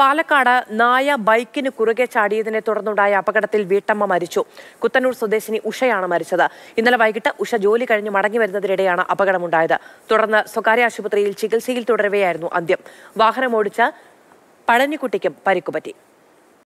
പാലക്കാട് നായ ബൈക്കിന് കുറുകെ ചാടിയതിനെ തുടർന്നുണ്ടായ അപകടത്തിൽ വീട്ടമ്മ മരിച്ചു കുത്തനൂർ സ്വദേശിനി ഉഷയാണ് മരിച്ചത് ഇന്നലെ വൈകിട്ട് ഉഷ ജോലി കഴിഞ്ഞ് മടങ്ങി വരുന്നതിനിടെയാണ് അപകടമുണ്ടായത് തുടർന്ന് സ്വകാര്യ ആശുപത്രിയിൽ ചികിത്സയിൽ തുടരവെയായിരുന്നു അന്ത്യം വാഹനമോടിച്ച പഴനിക്കുട്ടിക്കും പരിക്കുപറ്റി